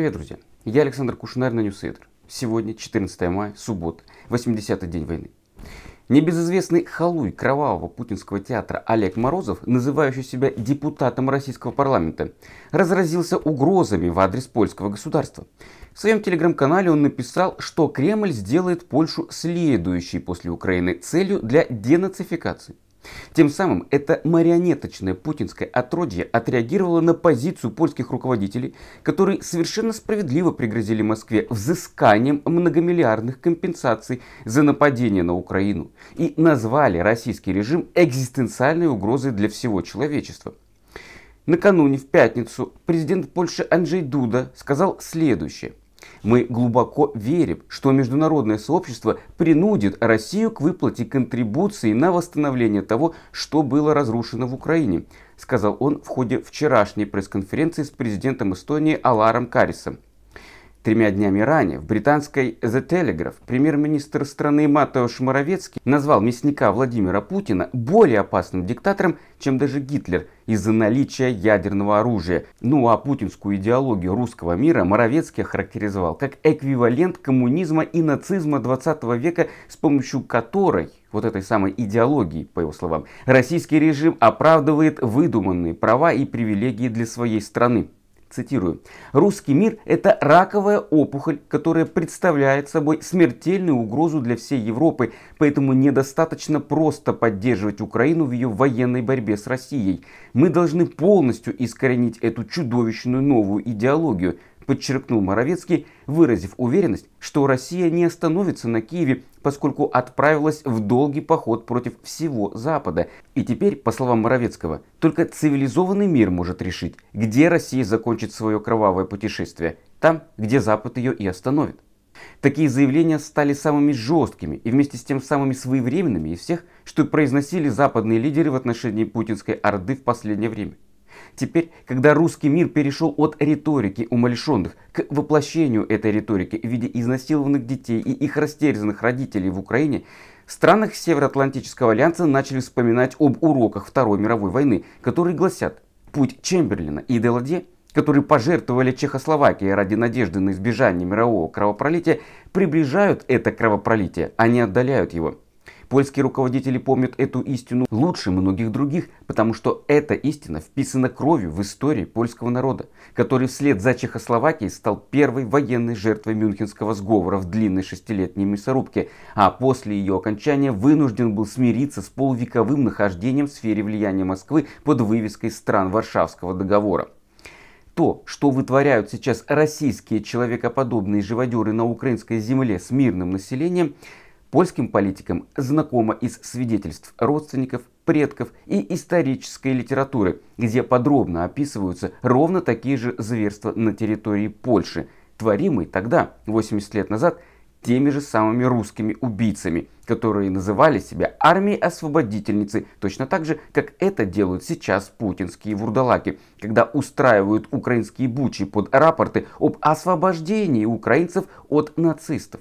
Привет, друзья! Я Александр Кушнар на Ньюсейтер. Сегодня 14 мая, суббота, 80-й день войны. Небезызвестный халуй кровавого путинского театра Олег Морозов, называющий себя депутатом российского парламента, разразился угрозами в адрес польского государства. В своем телеграм-канале он написал, что Кремль сделает Польшу следующей после Украины целью для денацификации – тем самым это марионеточное путинское отродье отреагировало на позицию польских руководителей, которые совершенно справедливо пригрозили Москве взысканием многомиллиардных компенсаций за нападение на Украину и назвали российский режим экзистенциальной угрозой для всего человечества. Накануне, в пятницу, президент Польши Анджей Дуда сказал следующее. Мы глубоко верим, что международное сообщество принудит Россию к выплате контрибуции на восстановление того, что было разрушено в Украине, сказал он в ходе вчерашней пресс-конференции с президентом Эстонии Аларом Карисом. Тремя днями ранее в британской The Telegraph премьер-министр страны Матеуш Моровецкий назвал мясника Владимира Путина более опасным диктатором, чем даже Гитлер из-за наличия ядерного оружия. Ну а путинскую идеологию русского мира Моровецкий характеризовал как эквивалент коммунизма и нацизма 20 века, с помощью которой вот этой самой идеологии, по его словам, российский режим оправдывает выдуманные права и привилегии для своей страны цитирую, «Русский мир – это раковая опухоль, которая представляет собой смертельную угрозу для всей Европы, поэтому недостаточно просто поддерживать Украину в ее военной борьбе с Россией. Мы должны полностью искоренить эту чудовищную новую идеологию, подчеркнул Моровецкий, выразив уверенность, что Россия не остановится на Киеве, поскольку отправилась в долгий поход против всего Запада. И теперь, по словам Моровецкого, только цивилизованный мир может решить, где Россия закончит свое кровавое путешествие, там, где Запад ее и остановит. Такие заявления стали самыми жесткими и вместе с тем самыми своевременными из всех, что произносили западные лидеры в отношении путинской Орды в последнее время. Теперь, когда русский мир перешел от риторики умалишенных к воплощению этой риторики в виде изнасилованных детей и их растерзанных родителей в Украине, в странах Североатлантического альянса начали вспоминать об уроках Второй мировой войны, которые гласят «Путь Чемберлина и Деладье» которые пожертвовали Чехословакии ради надежды на избежание мирового кровопролития, приближают это кровопролитие, а не отдаляют его. Польские руководители помнят эту истину лучше многих других, потому что эта истина вписана кровью в истории польского народа, который вслед за Чехословакией стал первой военной жертвой мюнхенского сговора в длинной шестилетней мясорубке, а после ее окончания вынужден был смириться с полувековым нахождением в сфере влияния Москвы под вывеской стран Варшавского договора то, что вытворяют сейчас российские человекоподобные живодеры на украинской земле с мирным населением, Польским политикам знакомо из свидетельств родственников, предков и исторической литературы, где подробно описываются ровно такие же зверства на территории Польши, творимые тогда, 80 лет назад, теми же самыми русскими убийцами, которые называли себя армией освободительницы точно так же, как это делают сейчас путинские вурдалаки, когда устраивают украинские бучи под рапорты об освобождении украинцев от нацистов.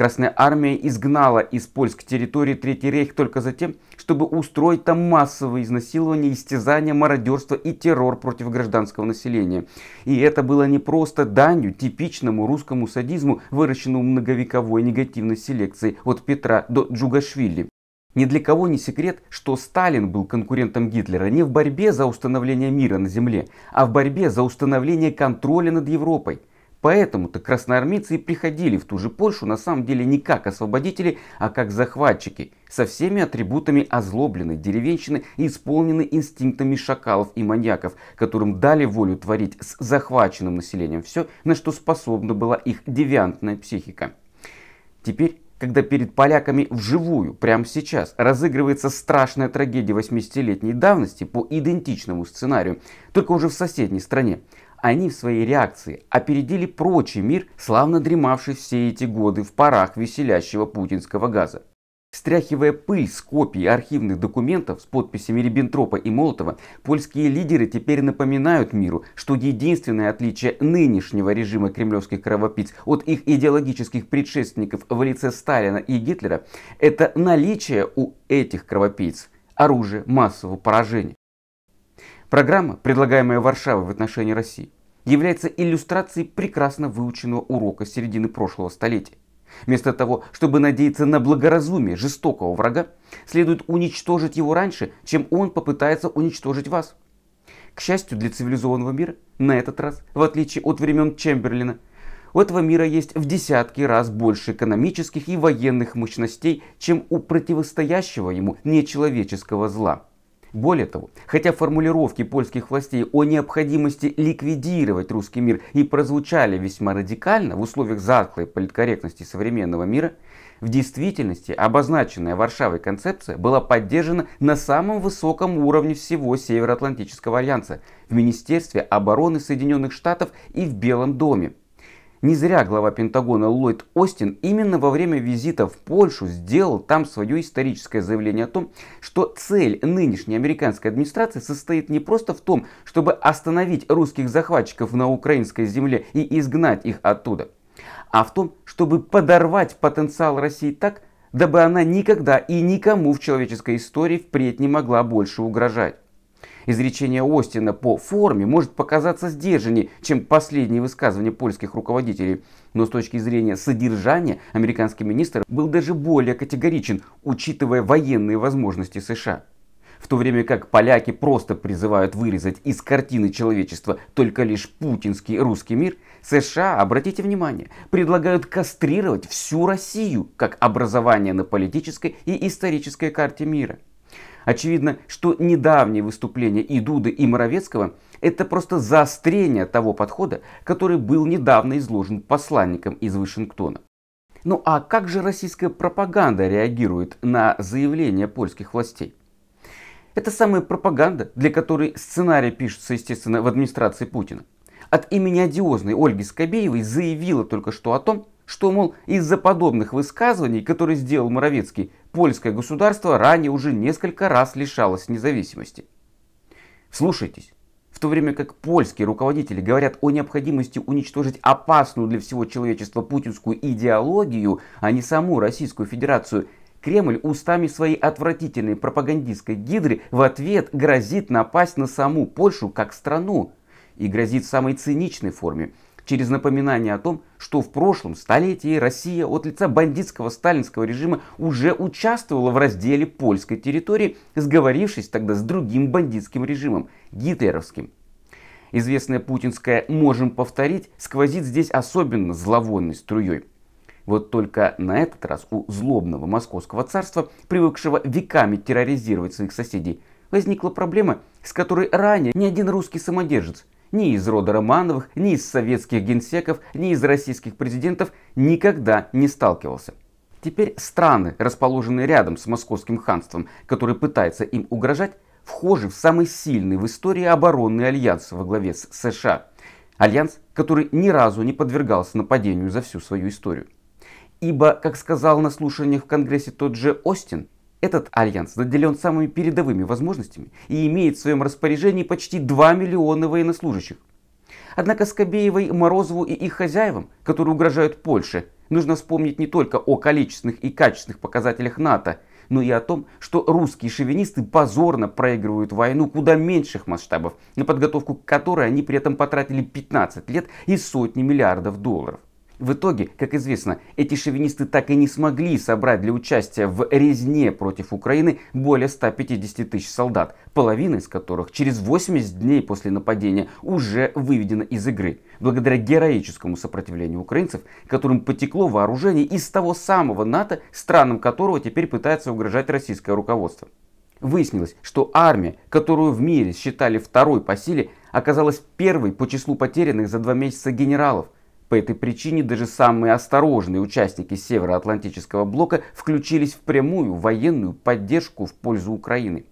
Красная армия изгнала из польской территории Третий рейх только за тем, чтобы устроить там массовые изнасилования, истязания, мародерство и террор против гражданского населения. И это было не просто данью типичному русскому садизму, выращенному многовековой негативной селекцией от Петра до Джугашвили. Ни для кого не секрет, что Сталин был конкурентом Гитлера не в борьбе за установление мира на Земле, а в борьбе за установление контроля над Европой. Поэтому-то красноармейцы и приходили в ту же Польшу на самом деле не как освободители, а как захватчики, со всеми атрибутами озлобленной деревенщины и исполнены инстинктами шакалов и маньяков, которым дали волю творить с захваченным населением все, на что способна была их девиантная психика. Теперь когда перед поляками вживую, прямо сейчас, разыгрывается страшная трагедия 80-летней давности по идентичному сценарию, только уже в соседней стране они в своей реакции опередили прочий мир, славно дремавший все эти годы в парах веселящего путинского газа. Стряхивая пыль с копий архивных документов с подписями Риббентропа и Молотова, польские лидеры теперь напоминают миру, что единственное отличие нынешнего режима кремлевских кровопиц от их идеологических предшественников в лице Сталина и Гитлера – это наличие у этих кровопийц оружия массового поражения. Программа, предлагаемая Варшавой в отношении России, является иллюстрацией прекрасно выученного урока середины прошлого столетия. Вместо того, чтобы надеяться на благоразумие жестокого врага, следует уничтожить его раньше, чем он попытается уничтожить вас. К счастью для цивилизованного мира, на этот раз, в отличие от времен Чемберлина, у этого мира есть в десятки раз больше экономических и военных мощностей, чем у противостоящего ему нечеловеческого зла – более того, хотя формулировки польских властей о необходимости ликвидировать русский мир и прозвучали весьма радикально в условиях затклой политкорректности современного мира, в действительности обозначенная Варшавой концепция была поддержана на самом высоком уровне всего Североатлантического альянса в Министерстве обороны Соединенных Штатов и в Белом доме – не зря глава Пентагона Ллойд Остин именно во время визита в Польшу сделал там свое историческое заявление о том, что цель нынешней американской администрации состоит не просто в том, чтобы остановить русских захватчиков на украинской земле и изгнать их оттуда, а в том, чтобы подорвать потенциал России так, дабы она никогда и никому в человеческой истории впредь не могла больше угрожать. Изречение Остина по форме может показаться сдержаннее, чем последние высказывания польских руководителей. Но с точки зрения содержания американский министр был даже более категоричен, учитывая военные возможности США. В то время как поляки просто призывают вырезать из картины человечества только лишь путинский русский мир, США, обратите внимание, предлагают кастрировать всю Россию как образование на политической и исторической карте мира – Очевидно, что недавние выступления и Дуды, и Моровецкого – это просто заострение того подхода, который был недавно изложен посланником из Вашингтона. Ну а как же российская пропаганда реагирует на заявления польских властей? Это самая пропаганда, для которой сценарий пишется, естественно, в администрации Путина. От имени одиозной Ольги Скобеевой заявила только что о том, что, мол, из-за подобных высказываний, которые сделал Моровецкий, польское государство ранее уже несколько раз лишалось независимости. Вслушайтесь, в то время как польские руководители говорят о необходимости уничтожить опасную для всего человечества путинскую идеологию, а не саму Российскую Федерацию, Кремль устами своей отвратительной пропагандистской гидры в ответ грозит напасть на саму Польшу как страну и грозит в самой циничной форме – через напоминание о том, что в прошлом столетии Россия от лица бандитского сталинского режима уже участвовала в разделе польской территории, сговорившись тогда с другим бандитским режимом, гитлеровским. Известная путинская «можем повторить» сквозит здесь особенно зловонной струей. Вот только на этот раз у злобного московского царства, привыкшего веками терроризировать своих соседей, возникла проблема, с которой ранее ни один русский самодержец – ни из рода Романовых, ни из советских генсеков, ни из российских президентов никогда не сталкивался. Теперь страны, расположенные рядом с Московским ханством, которые пытаются им угрожать, вхожи в самый сильный в истории оборонный альянс во главе с США. Альянс, который ни разу не подвергался нападению за всю свою историю. Ибо, как сказал на слушаниях в Конгрессе тот же Остин, этот альянс наделен самыми передовыми возможностями и имеет в своем распоряжении почти 2 миллиона военнослужащих. Однако Скобеевой, Морозову и их хозяевам, которые угрожают Польше, нужно вспомнить не только о количественных и качественных показателях НАТО, но и о том, что русские шовинисты позорно проигрывают войну куда меньших масштабов, на подготовку к которой они при этом потратили 15 лет и сотни миллиардов долларов. В итоге, как известно, эти шовинисты так и не смогли собрать для участия в резне против Украины более 150 тысяч солдат, половина из которых через 80 дней после нападения уже выведена из игры, благодаря героическому сопротивлению украинцев, которым потекло вооружение из того самого НАТО, странам которого теперь пытается угрожать российское руководство. Выяснилось, что армия, которую в мире считали второй по силе, оказалась первой по числу потерянных за два месяца генералов – по этой причине даже самые осторожные участники Североатлантического блока включились в прямую военную поддержку в пользу Украины.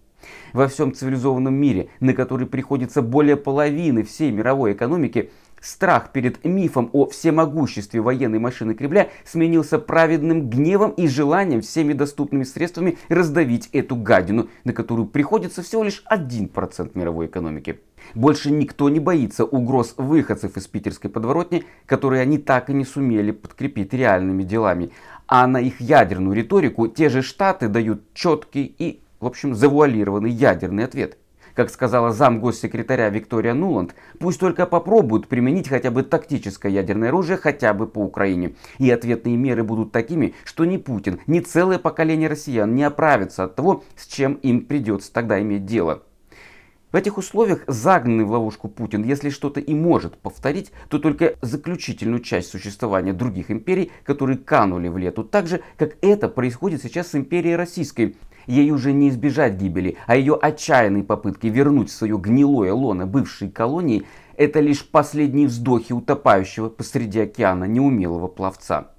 Во всем цивилизованном мире, на который приходится более половины всей мировой экономики, Страх перед мифом о всемогуществе военной машины Кремля сменился праведным гневом и желанием всеми доступными средствами раздавить эту гадину, на которую приходится всего лишь 1% мировой экономики. Больше никто не боится угроз выходцев из питерской подворотни, которые они так и не сумели подкрепить реальными делами. А на их ядерную риторику те же штаты дают четкий и, в общем, завуалированный ядерный ответ – как сказала зам госсекретаря Виктория Нуланд, пусть только попробуют применить хотя бы тактическое ядерное оружие хотя бы по Украине. И ответные меры будут такими, что ни Путин, ни целое поколение россиян не оправятся от того, с чем им придется тогда иметь дело. В этих условиях загнанный в ловушку Путин, если что-то и может повторить, то только заключительную часть существования других империй, которые канули в лету, так же, как это происходит сейчас с империей российской, Ей уже не избежать гибели, а ее отчаянные попытки вернуть в свое гнилое лоно бывшей колонии – это лишь последние вздохи утопающего посреди океана неумелого пловца.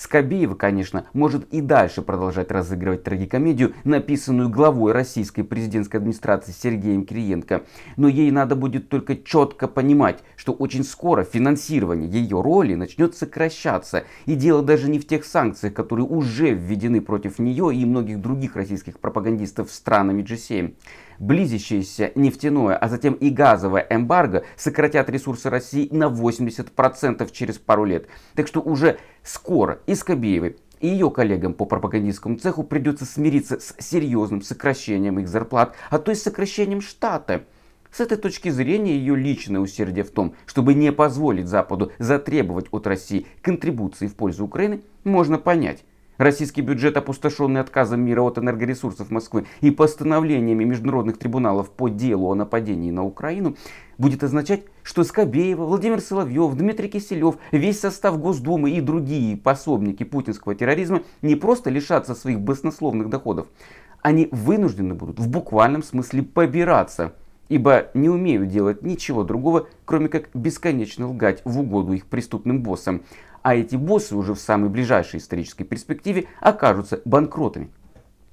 Скобеева, конечно, может и дальше продолжать разыгрывать трагикомедию, написанную главой российской президентской администрации Сергеем Кириенко, но ей надо будет только четко понимать, что очень скоро финансирование ее роли начнет сокращаться, и дело даже не в тех санкциях, которые уже введены против нее и многих других российских пропагандистов странами G7 близящееся нефтяное, а затем и газовое эмбарго сократят ресурсы России на 80% через пару лет. Так что уже скоро и Скобеевой, и ее коллегам по пропагандистскому цеху придется смириться с серьезным сокращением их зарплат, а то и с сокращением штата. С этой точки зрения ее личное усердие в том, чтобы не позволить Западу затребовать от России контрибуции в пользу Украины, можно понять. Российский бюджет, опустошенный отказом мира от энергоресурсов Москвы и постановлениями международных трибуналов по делу о нападении на Украину, будет означать, что Скобеева, Владимир Соловьев, Дмитрий Киселев, весь состав Госдумы и другие пособники путинского терроризма не просто лишатся своих баснословных доходов, они вынуждены будут в буквальном смысле побираться, ибо не умеют делать ничего другого, кроме как бесконечно лгать в угоду их преступным боссам а эти боссы уже в самой ближайшей исторической перспективе окажутся банкротами.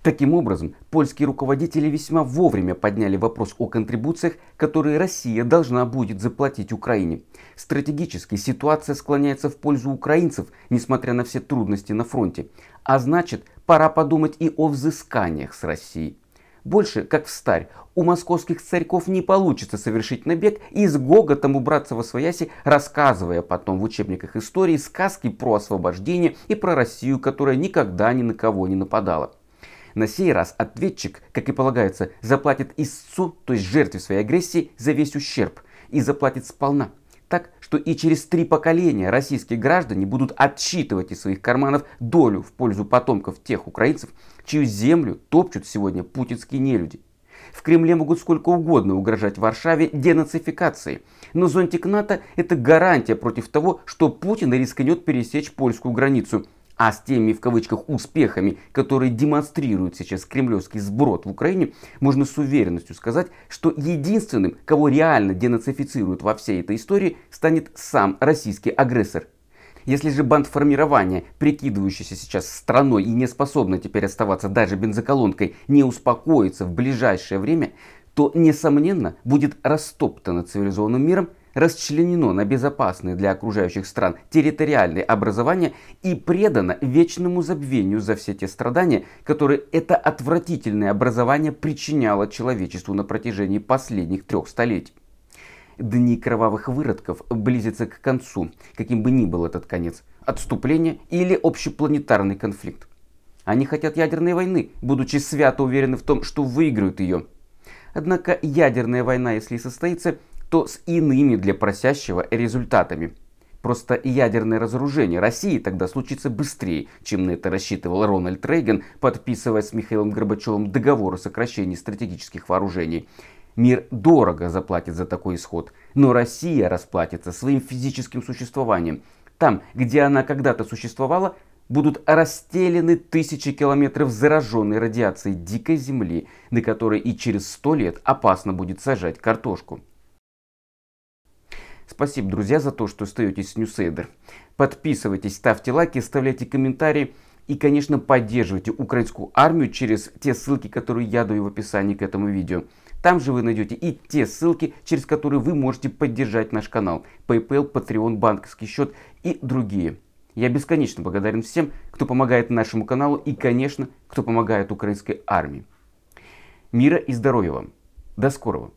Таким образом, польские руководители весьма вовремя подняли вопрос о контрибуциях, которые Россия должна будет заплатить Украине. Стратегически ситуация склоняется в пользу украинцев, несмотря на все трудности на фронте. А значит, пора подумать и о взысканиях с Россией. Больше, как в старь, у московских царьков не получится совершить набег и с гоготом убраться во свояси, рассказывая потом в учебниках истории сказки про освобождение и про Россию, которая никогда ни на кого не нападала. На сей раз ответчик, как и полагается, заплатит истцу, то есть жертве своей агрессии, за весь ущерб и заплатит сполна – так, что и через три поколения российские граждане будут отсчитывать из своих карманов долю в пользу потомков тех украинцев, чью землю топчут сегодня путинские нелюди. В Кремле могут сколько угодно угрожать Варшаве денацификацией, но зонтик НАТО – это гарантия против того, что Путин рискнет пересечь польскую границу – а с теми, в кавычках, успехами, которые демонстрирует сейчас кремлевский сброд в Украине, можно с уверенностью сказать, что единственным, кого реально денацифицируют во всей этой истории, станет сам российский агрессор если же бандформирование, прикидывающееся сейчас страной и не способно теперь оставаться даже бензоколонкой, не успокоится в ближайшее время, то, несомненно, будет растоптано цивилизованным миром расчленено на безопасные для окружающих стран территориальные образования и предано вечному забвению за все те страдания, которые это отвратительное образование причиняло человечеству на протяжении последних трех столетий. Дни кровавых выродков близятся к концу, каким бы ни был этот конец, отступление или общепланетарный конфликт. Они хотят ядерной войны, будучи свято уверены в том, что выиграют ее. Однако ядерная война, если и состоится, то с иными для просящего результатами. Просто ядерное разоружение России тогда случится быстрее, чем на это рассчитывал Рональд Рейган, подписывая с Михаилом Горбачевым договор о сокращении стратегических вооружений. Мир дорого заплатит за такой исход, но Россия расплатится своим физическим существованием. Там, где она когда-то существовала, будут расстелены тысячи километров зараженной радиацией дикой земли, на которой и через сто лет опасно будет сажать картошку. Спасибо, друзья, за то, что остаетесь с Ньюсейдер. Подписывайтесь, ставьте лайки, оставляйте комментарии. И, конечно, поддерживайте украинскую армию через те ссылки, которые я даю в описании к этому видео. Там же вы найдете и те ссылки, через которые вы можете поддержать наш канал. PayPal, Patreon, банковский счет и другие. Я бесконечно благодарен всем, кто помогает нашему каналу и, конечно, кто помогает украинской армии. Мира и здоровья вам. До скорого.